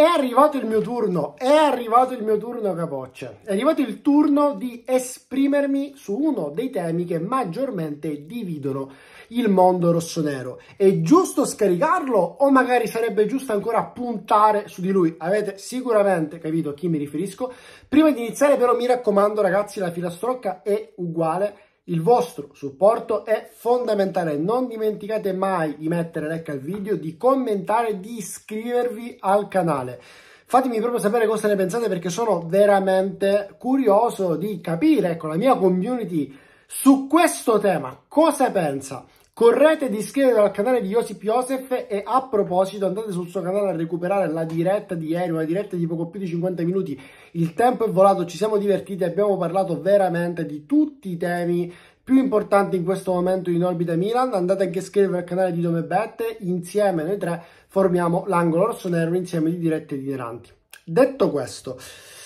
È arrivato il mio turno, è arrivato il mio turno capoccia. È arrivato il turno di esprimermi su uno dei temi che maggiormente dividono il mondo rossonero. È giusto scaricarlo o magari sarebbe giusto ancora puntare su di lui? Avete sicuramente capito a chi mi riferisco. Prima di iniziare però mi raccomando ragazzi la filastrocca è uguale il vostro supporto è fondamentale, non dimenticate mai di mettere like al video, di commentare, di iscrivervi al canale. Fatemi proprio sapere cosa ne pensate perché sono veramente curioso di capire, ecco, la mia community su questo tema cosa pensa. Correte di iscrivervi al canale di Josip Josef e a proposito andate sul suo canale a recuperare la diretta di ieri, una diretta di poco più di 50 minuti. Il tempo è volato, ci siamo divertiti, abbiamo parlato veramente di tutti i temi più importanti in questo momento in orbita Milan. Andate anche a iscrivervi al canale di Dome Bette, insieme noi tre formiamo l'angolo rossonero insieme di dirette itineranti. Detto questo,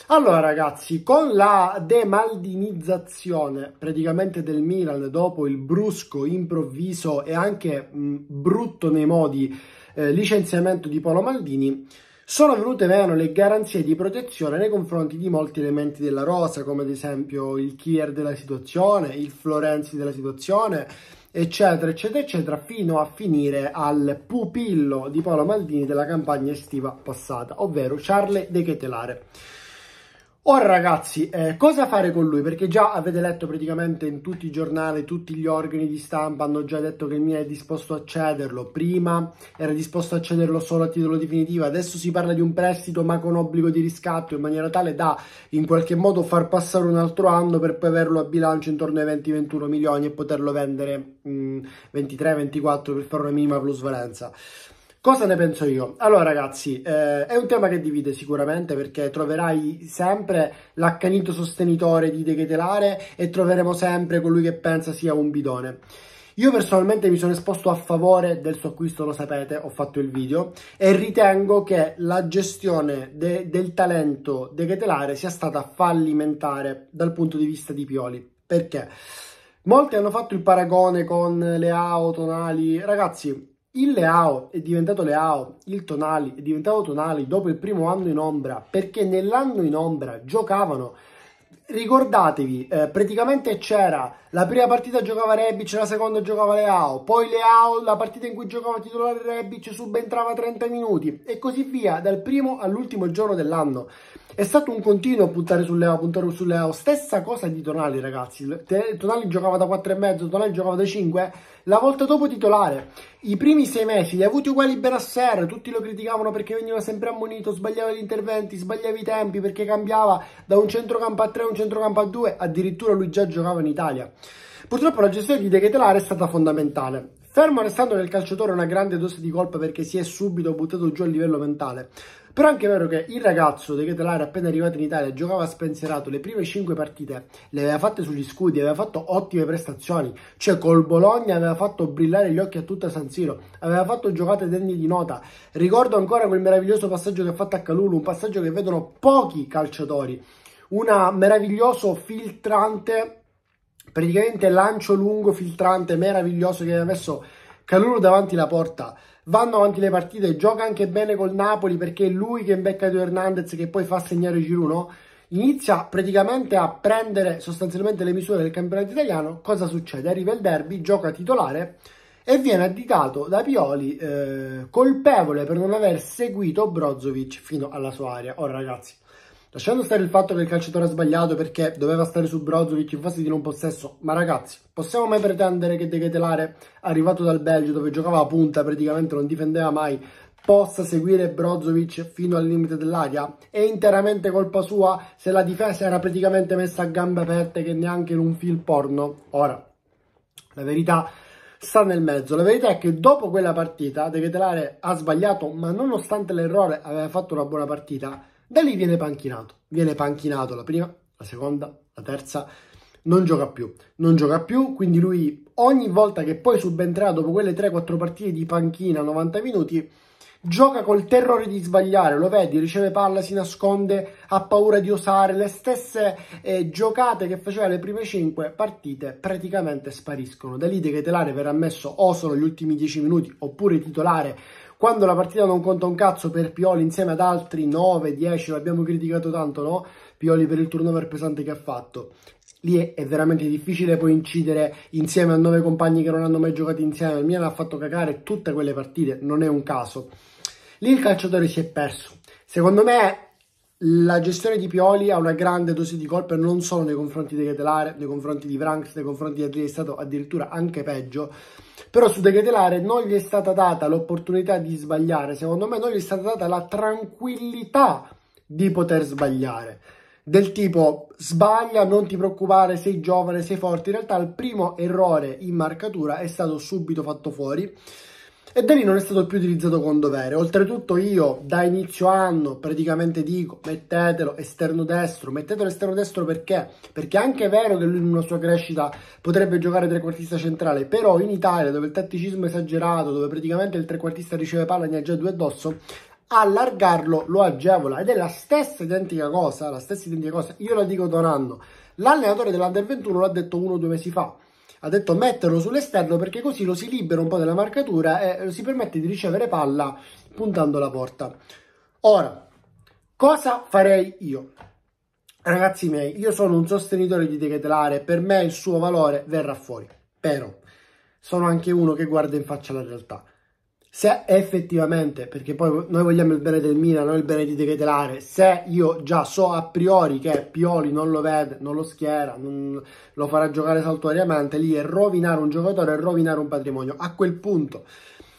allora ragazzi, con la demaldinizzazione praticamente del Milan dopo il brusco, improvviso e anche mh, brutto nei modi eh, licenziamento di Paolo Maldini, sono venute meno le garanzie di protezione nei confronti di molti elementi della rosa, come ad esempio il Kier della situazione, il Florenzi della situazione, eccetera, eccetera, eccetera, fino a finire al pupillo di Paolo Maldini della campagna estiva passata, ovvero Charles De Chetelare. Ora ragazzi, eh, cosa fare con lui? Perché già avete letto praticamente in tutti i giornali, tutti gli organi di stampa hanno già detto che il Milan è disposto a cederlo. Prima era disposto a cederlo solo a titolo definitivo, adesso si parla di un prestito ma con obbligo di riscatto in maniera tale da in qualche modo far passare un altro anno per poi averlo a bilancio intorno ai 20-21 milioni e poterlo vendere 23-24 mm, per fare una minima plusvalenza. Cosa ne penso io? Allora ragazzi, eh, è un tema che divide sicuramente perché troverai sempre l'accanito sostenitore di De Ketelare e troveremo sempre colui che pensa sia un bidone. Io personalmente mi sono esposto a favore del suo acquisto, lo sapete, ho fatto il video e ritengo che la gestione de del talento De Ketelare sia stata fallimentare dal punto di vista di Pioli. Perché? Molti hanno fatto il paragone con le autonali. Ragazzi, il Leao è diventato Leao, il Tonali è diventato Tonali dopo il primo anno in ombra, perché nell'anno in ombra giocavano ricordatevi, eh, praticamente c'era la prima partita giocava Rebic, la seconda giocava Leao, poi Leao, la partita in cui giocava titolare Rebic, subentrava 30 minuti e così via, dal primo all'ultimo giorno dell'anno. È stato un continuo puntare su Leao, puntare su Leao, stessa cosa di Tonali ragazzi, Tonali giocava da 4,5, Tonali giocava da 5, la volta dopo titolare. I primi 6 mesi li ha avuti uguali Benasser, tutti lo criticavano perché veniva sempre ammonito, sbagliava gli interventi, sbagliava i tempi perché cambiava da un centrocampo a 3 a un centrocampo centrocampo a due, addirittura lui già giocava in Italia. Purtroppo la gestione di De Ketelare è stata fondamentale. Fermo restando nel calciatore una grande dose di colpa perché si è subito buttato giù a livello mentale. Però anche è anche vero che il ragazzo De Ketelare appena arrivato in Italia giocava spensierato le prime 5 partite, le aveva fatte sugli scudi, aveva fatto ottime prestazioni, cioè col Bologna aveva fatto brillare gli occhi a tutta San Siro, aveva fatto giocate degne di nota. Ricordo ancora quel meraviglioso passaggio che ha fatto a Calulu, un passaggio che vedono pochi calciatori una meraviglioso filtrante praticamente lancio lungo filtrante meraviglioso che viene messo Calulu davanti la porta vanno avanti le partite gioca anche bene col Napoli perché è lui che imbecca Edo Hernandez che poi fa segnare Giroud inizia praticamente a prendere sostanzialmente le misure del campionato italiano cosa succede? arriva il derby, gioca titolare e viene additato da Pioli eh, colpevole per non aver seguito Brozovic fino alla sua area ora ragazzi Lasciando stare il fatto che il calciatore ha sbagliato perché doveva stare su Brozovic in fase di non possesso, ma ragazzi, possiamo mai pretendere che De Ketelare, arrivato dal Belgio dove giocava a punta, praticamente non difendeva mai, possa seguire Brozovic fino al limite dell'aria? È interamente colpa sua se la difesa era praticamente messa a gambe aperte che neanche in un film porno? Ora, la verità sta nel mezzo. La verità è che dopo quella partita De Ketelare ha sbagliato, ma nonostante l'errore aveva fatto una buona partita da lì viene panchinato, viene panchinato la prima, la seconda, la terza, non gioca più, non gioca più, quindi lui ogni volta che poi subentra dopo quelle 3-4 partite di panchina 90 minuti gioca col terrore di sbagliare, lo vedi, riceve palla, si nasconde, ha paura di osare, le stesse eh, giocate che faceva le prime 5 partite praticamente spariscono, da lì che Telare verrà messo o solo gli ultimi 10 minuti oppure titolare quando la partita non conta un cazzo per Pioli insieme ad altri 9, 10, l'abbiamo criticato tanto, no? Pioli per il turnover pesante che ha fatto. Lì è, è veramente difficile poi incidere insieme a nove compagni che non hanno mai giocato insieme. Il Milan ha fatto cagare tutte quelle partite, non è un caso. Lì il calciatore si è perso. Secondo me la gestione di Pioli ha una grande dose di colpe non solo nei confronti di Ketelare, nei confronti di Franks, nei confronti di Adri è stato addirittura anche peggio, però su De Ketelare non gli è stata data l'opportunità di sbagliare, secondo me non gli è stata data la tranquillità di poter sbagliare. Del tipo sbaglia, non ti preoccupare, sei giovane, sei forte. In realtà il primo errore in marcatura è stato subito fatto fuori e da lì non è stato più utilizzato con dovere. Oltretutto io da inizio anno praticamente dico mettetelo esterno destro, mettetelo esterno destro perché? Perché anche è vero che lui in una sua crescita potrebbe giocare trequartista centrale, però in Italia dove il tatticismo è esagerato, dove praticamente il trequartista riceve palla e ne ha già due addosso, allargarlo lo agevola ed è la stessa identica cosa, la stessa identica cosa. Io la dico da un anno. L'allenatore dell'Under 21 l'ha detto uno o due mesi fa ha detto metterlo sull'esterno perché così lo si libera un po' della marcatura e eh, si permette di ricevere palla puntando la porta. Ora, cosa farei io? Ragazzi miei, io sono un sostenitore di Decatelare, per me il suo valore verrà fuori, però sono anche uno che guarda in faccia la realtà se effettivamente, perché poi noi vogliamo il bene del Milan, non il bene di Decretelare, se io già so a priori che Pioli non lo vede, non lo schiera, non lo farà giocare saltuariamente, lì è rovinare un giocatore, è rovinare un patrimonio. A quel punto,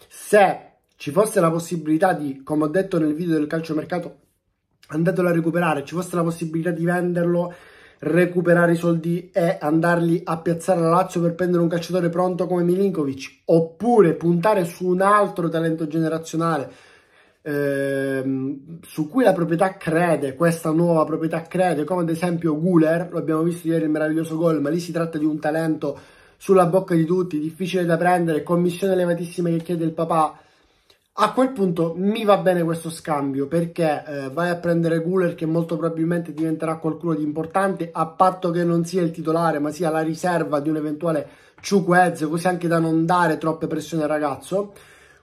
se ci fosse la possibilità di, come ho detto nel video del calciomercato, andatelo a recuperare, ci fosse la possibilità di venderlo recuperare i soldi e andarli a piazzare la Lazio per prendere un calciatore pronto come Milinkovic, oppure puntare su un altro talento generazionale ehm, su cui la proprietà crede, questa nuova proprietà crede, come ad esempio Guler, lo abbiamo visto ieri il meraviglioso gol, ma lì si tratta di un talento sulla bocca di tutti, difficile da prendere, commissione elevatissima che chiede il papà, a quel punto mi va bene questo scambio perché eh, vai a prendere Guler che molto probabilmente diventerà qualcuno di importante a patto che non sia il titolare ma sia la riserva di un eventuale Ciuquez così anche da non dare troppe pressioni al ragazzo.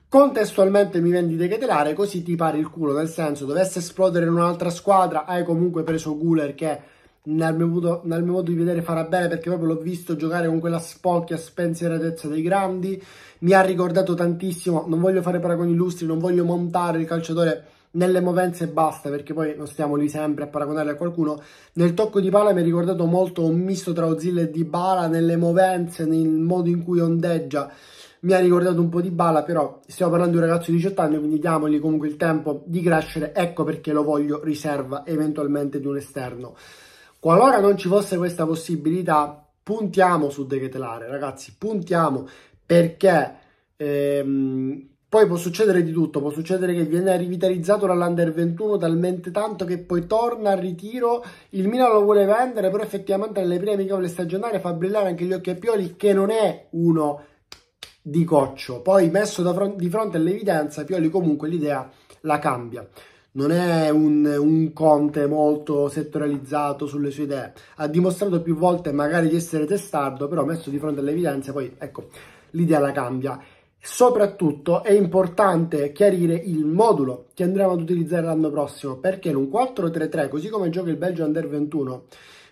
Contestualmente mi vendi De Ketelare così ti pari il culo nel senso dovesse esplodere in un'altra squadra hai comunque preso Guler che nel mio, modo, nel mio, modo, di vedere farà bene perché proprio l'ho visto giocare con quella spocchia spensieratezza dei grandi mi ha ricordato tantissimo non voglio fare paragoni illustri non voglio montare il calciatore nelle movenze e basta perché poi non stiamo lì sempre a paragonarli a qualcuno nel tocco di pala mi ha ricordato molto un misto tra Ozil e Dybala nelle movenze nel modo in cui ondeggia mi ha ricordato un po' di bala, però stiamo parlando di un ragazzo di 18 anni, quindi diamogli comunque il tempo di crescere, ecco perché lo voglio riserva eventualmente di un esterno. Qualora non ci fosse questa possibilità, puntiamo su De ragazzi, puntiamo perché ehm, poi può succedere di tutto, può succedere che viene rivitalizzato dall'Under 21 talmente tanto che poi torna al ritiro, il Milan lo vuole vendere, però effettivamente nelle prime amichevoli stagionarie fa brillare anche gli occhi a Pioli che non è uno di coccio. Poi messo fron di fronte all'evidenza, Pioli comunque l'idea la cambia non è un, un, Conte molto settorializzato sulle sue idee, ha dimostrato più volte magari di essere testardo, però messo di fronte all'evidenza poi ecco l'idea la cambia. Soprattutto è importante chiarire il modulo che andremo ad utilizzare l'anno prossimo, perché in un 4-3-3, così come gioca il Belgio Under 21,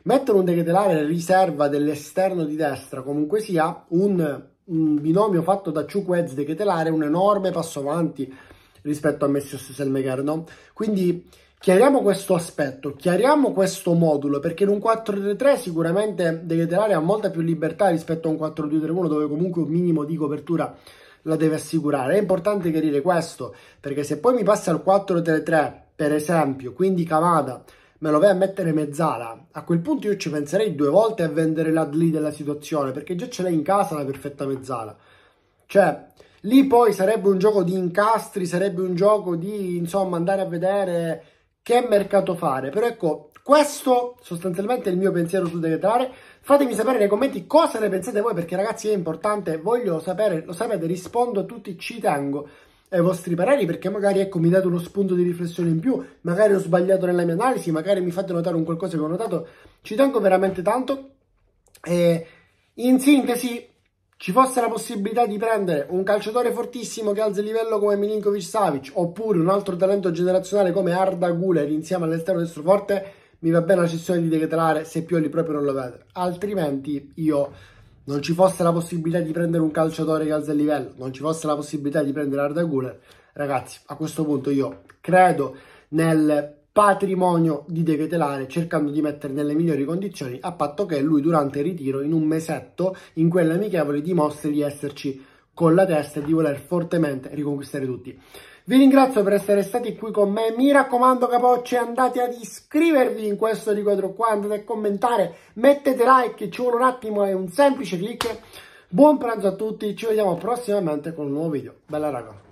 mettere un decretelare riserva dell'esterno di destra, comunque sia un, un binomio fatto da Ciuquez decretelare, un enorme passo avanti rispetto a Messios Selmegar, no? Quindi chiariamo questo aspetto, chiariamo questo modulo, perché in un 4-3-3 sicuramente De Ketelare ha molta più libertà rispetto a un 4-2-3-1 dove comunque un minimo di copertura la deve assicurare. È importante chiarire questo, perché se poi mi passa al 4-3-3, per esempio, quindi Cavada, me lo vai a mettere mezzala, a quel punto io ci penserei due volte a vendere l'ad lì della situazione, perché già ce l'hai in casa la perfetta mezzala. Cioè, lì poi sarebbe un gioco di incastri, sarebbe un gioco di, insomma, andare a vedere che mercato fare. Però ecco, questo sostanzialmente è il mio pensiero su Decretare. Fatemi sapere nei commenti cosa ne pensate voi, perché ragazzi è importante, voglio sapere, lo sapete, rispondo a tutti, ci tengo ai vostri pareri perché magari ecco mi date uno spunto di riflessione in più, magari ho sbagliato nella mia analisi, magari mi fate notare un qualcosa che ho notato, ci tengo veramente tanto e in sintesi ci fosse la possibilità di prendere un calciatore fortissimo che alza il livello come Milinkovic Savic oppure un altro talento generazionale come Arda Guler insieme all'esterno destro forte, mi va bene la cessione di Decatelare se Pioli proprio non lo vede. Altrimenti io non ci fosse la possibilità di prendere un calciatore che alza il livello, non ci fosse la possibilità di prendere Arda Guler, ragazzi, a questo punto io credo nel patrimonio di De Ketelare cercando di mettere nelle migliori condizioni a patto che lui durante il ritiro in un mesetto in quelle amichevoli dimostri di esserci con la testa e di voler fortemente riconquistare tutti. Vi ringrazio per essere stati qui con me, mi raccomando capocci andate ad iscrivervi in questo riquadro qua, andate a commentare, mettete like, ci vuole un attimo e un semplice clic. Buon pranzo a tutti, ci vediamo prossimamente con un nuovo video. Bella raga!